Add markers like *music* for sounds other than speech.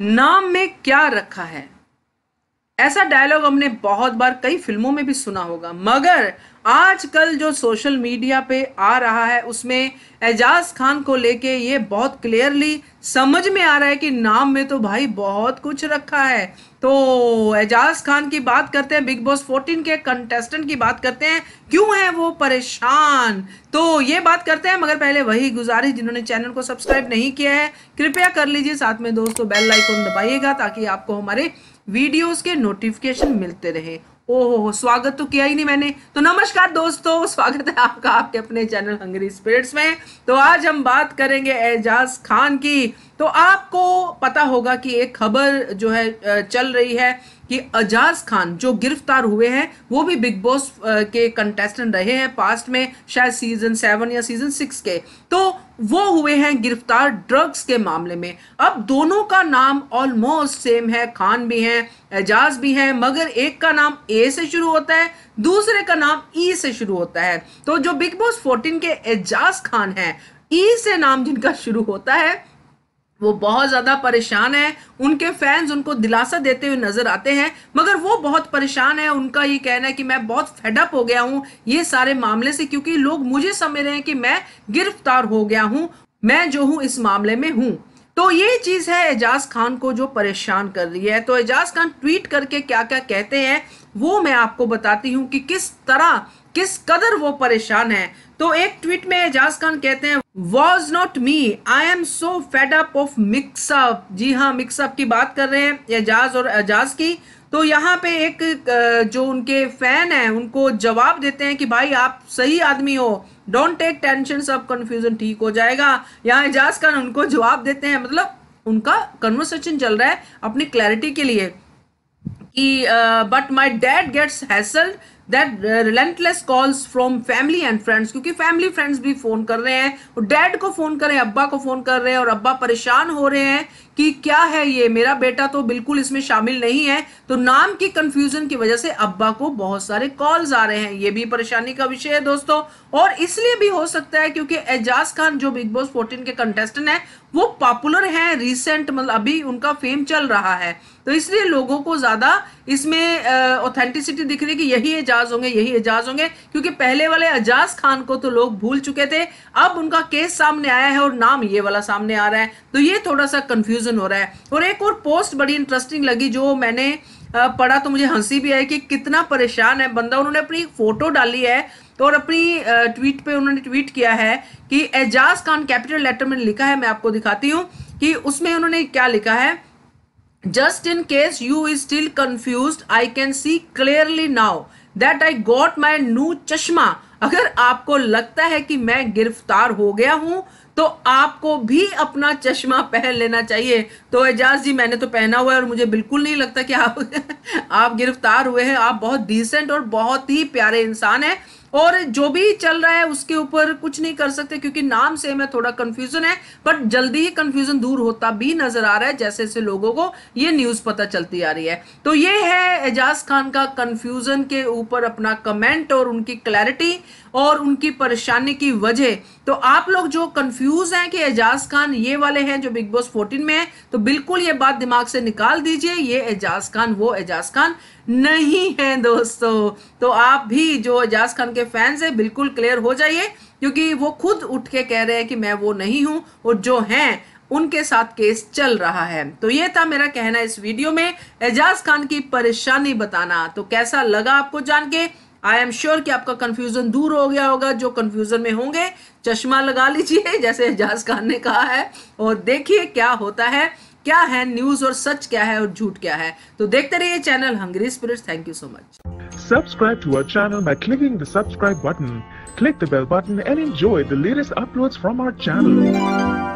नाम में क्या रखा है ऐसा डायलॉग हमने बहुत बार कई फिल्मों में भी सुना होगा मगर आजकल जो सोशल मीडिया पे आ रहा है उसमें एजाज खान को लेके ये बहुत क्लियरली समझ में आ रहा है कि नाम में तो भाई बहुत कुछ रखा है तो एजाज खान की बात करते हैं बिग बॉस 14 के कंटेस्टेंट की बात करते हैं क्यों है वो परेशान तो ये बात करते हैं मगर पहले वही गुजारिश जिन्होंने चैनल को सब्सक्राइब नहीं किया है कृपया कर लीजिए साथ में दोस्तों बेल लाइकोन दबाइएगा ताकि आपको हमारे वीडियोज के नोटिफिकेशन मिलते रहे ओहो हो स्वागत तो किया ही नहीं मैंने तो नमस्कार दोस्तों स्वागत है आपका आपके अपने चैनल हंगरी स्पिरिट्स में तो आज हम बात करेंगे एजाज खान की तो आपको पता होगा कि एक खबर जो है चल रही है कि अजाज खान जो गिरफ्तार हुए हैं वो भी बिग बॉस के कंटेस्टेंट रहे हैं पास्ट में शायद सीजन सेवन या सीजन सिक्स के तो वो हुए हैं गिरफ्तार ड्रग्स के मामले में अब दोनों का नाम ऑलमोस्ट सेम है खान भी हैं एजाज भी हैं मगर एक का नाम ए से शुरू होता है दूसरे का नाम ई e से शुरू होता है तो जो बिग बॉस फोर्टीन के एजाज खान है ई e से नाम जिनका शुरू होता है वो बहुत ज़्यादा परेशान है उनके फैंस उनको दिलासा देते हुए नज़र आते हैं मगर वो बहुत परेशान है उनका ये कहना है कि मैं बहुत फेडअप हो गया हूँ ये सारे मामले से क्योंकि लोग मुझे समझ रहे हैं कि मैं गिरफ्तार हो गया हूँ मैं जो हूँ इस मामले में हूँ तो ये चीज़ है एजाज खान को जो परेशान कर रही है तो एजाज खान ट्वीट करके क्या क्या कहते हैं वो मैं आपको बताती हूँ कि किस तरह किस कदर वो परेशान है तो एक ट्वीट में एजाज खान कहते हैं was not me I am so fed up of mix up जी हाँ मिक्सअप की बात कर रहे हैं एजाज और एजाज की तो यहाँ पे एक जो उनके फैन है उनको जवाब देते हैं कि भाई आप सही आदमी हो डोंट टेक टेंशन सब कन्फ्यूजन ठीक हो जाएगा यहाँ एजाज खान उनको जवाब देते हैं मतलब उनका कन्वर्सेशन चल रहा है अपनी क्लैरिटी के लिए कि but my dad gets hassled that relentless calls from family and friends क्योंकि फैमिली फ्रेंड्स भी फ़ोन कर रहे हैं और डैड को फ़ोन कर रहे हैं अब्बा को फ़ोन कर रहे हैं और अब्बा परेशान हो रहे हैं कि क्या है ये मेरा बेटा तो बिल्कुल इसमें शामिल नहीं है तो नाम की कंफ्यूजन की वजह से अब्बा को बहुत सारे कॉल्स आ रहे हैं ये भी परेशानी का विषय है दोस्तों और इसलिए भी हो सकता है क्योंकि एजाज खान जो बिग बॉस फोर्टीन के कंटेस्टेंट है वो पॉपुलर है रिसेंट मतलब अभी उनका फेम चल रहा है तो इसलिए लोगों को ज़्यादा इसमें ऑथेंटिसिटी uh, दिख रही है कि यही एजाज एजाज होंगे यही एजाज होंगे क्योंकि पहले वाले एजाज खान को तो लोग भूल चुके थे अब उनका केस सामने आया है और नाम ये वाला सामने आ रहा है तो ये थोड़ा सा कंफ्यूजन हो रहा है और एक और पोस्ट बड़ी इंटरेस्टिंग लगी जो मैंने पढ़ा तो मुझे हंसी भी आई कि कितना परेशान है बंदा उन्होंने अपनी फोटो डाली है और अपनी ट्वीट पे उन्होंने ट्वीट किया है कि एजाज खान कैपिटल लेटर में लिखा है मैं आपको दिखाती हूँ कि उसमें उन्होंने क्या लिखा है just in case you is still confuse I can see clearly now that I got my new चश्मा अगर आपको लगता है कि मैं गिरफ्तार हो गया हूं तो आपको भी अपना चश्मा पहन लेना चाहिए तो एजाज जी मैंने तो पहना हुआ है और मुझे बिल्कुल नहीं लगता कि आप *laughs* आप गिरफ्तार हुए हैं आप बहुत डिसेंट और बहुत ही प्यारे इंसान हैं और जो भी चल रहा है उसके ऊपर कुछ नहीं कर सकते क्योंकि नाम सेम है थोड़ा कंफ्यूजन है बट जल्दी ही कंफ्यूजन दूर होता भी नजर आ रहा है जैसे जैसे लोगों को ये न्यूज पता चलती आ रही है तो ये है एजाज खान का कंफ्यूजन के ऊपर अपना कमेंट और उनकी क्लैरिटी और उनकी परेशानी की वजह तो आप लोग जो कंफ्यूज हैं कि एजाज खान ये वाले हैं जो बिग बॉस 14 में है तो बिल्कुल ये बात दिमाग से निकाल दीजिए ये एजाज खान वो एजाज खान नहीं है दोस्तों तो आप भी जो एजाज खान उनके फैंस है बिल्कुल क्लियर हो जाइए क्योंकि वो खुद उठ के कह रहे हैं कि मैं वो नहीं हूं और जो हैं उनके साथ केस चल रहा है तो ये था मेरा कहना इस वीडियो में एजाज खान की परेशानी बताना तो कैसा लगा आपको जान के आई एम श्योर कि आपका कंफ्यूजन दूर हो गया होगा जो कंफ्यूजन में होंगे चश्मा लगा लीजिए *laughs* जैसे एजाज खान ने कहा है और देखिए क्या होता है क्या है न्यूज और सच क्या है और झूठ क्या है तो देखते रहिए channel Hungry Spirit thank you so much subscribe to our channel by clicking the subscribe button click the bell button and enjoy the latest uploads from our channel